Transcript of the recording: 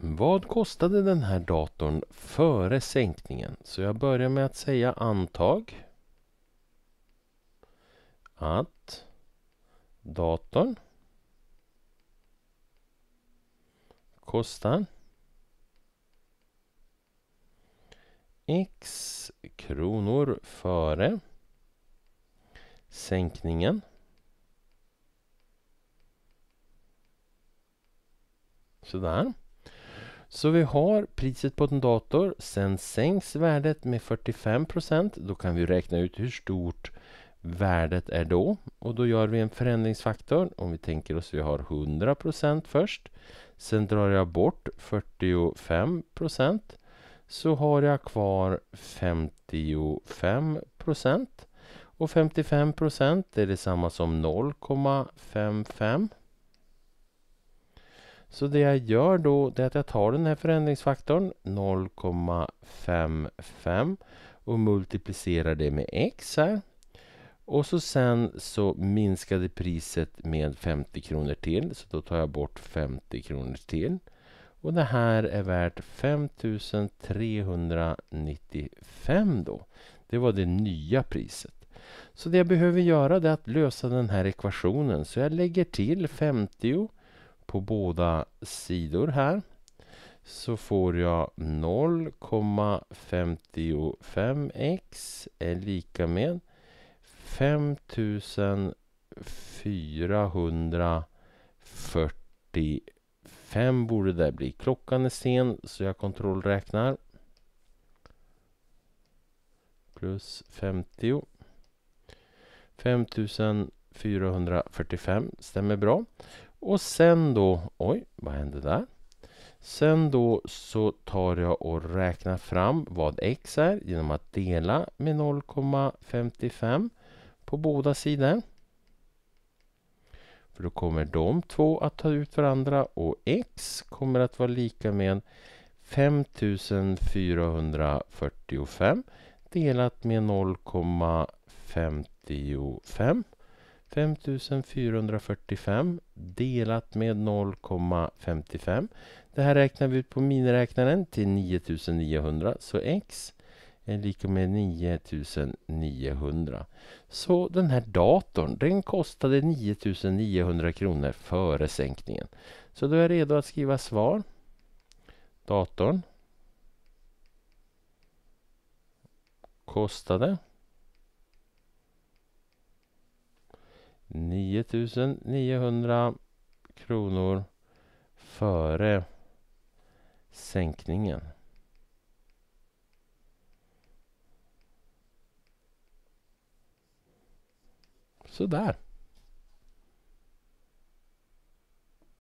Vad kostade den här datorn före sänkningen? Så jag börjar med att säga antag att datorn kostar x kronor före sänkningen. Sådär. Så vi har priset på en dator, sen sänks värdet med 45 Då kan vi räkna ut hur stort värdet är då. Och då gör vi en förändringsfaktor. Om vi tänker oss att vi har 100 först. Sen drar jag bort 45 Så har jag kvar 55 Och 55 är detsamma som 0,55 så det jag gör då är att jag tar den här förändringsfaktorn 0,55 och multiplicerar det med x här. Och så sen så minskade priset med 50 kronor till så då tar jag bort 50 kronor till. Och det här är värt 5395 då. Det var det nya priset. Så det jag behöver göra är att lösa den här ekvationen. Så jag lägger till 50 på båda sidor här så får jag 0,55x är lika med 5445 borde det bli. Klockan är sen så jag kontrollräknar. Plus 50. 5445 stämmer bra. Och sen då, oj, vad hände där? Sen då så tar jag och räknar fram vad x är genom att dela med 0,55 på båda sidor. För då kommer de två att ta ut varandra och x kommer att vara lika med 5445 delat med 0,55 5445 delat med 0,55. Det här räknar vi ut på miniräknaren till 9900. Så x är lika med 9900. Så den här datorn, den kostade 9900 kronor före sänkningen. Så då är jag redo att skriva svar. Datorn kostade 9 900 kronor före sänkningen. Sådär.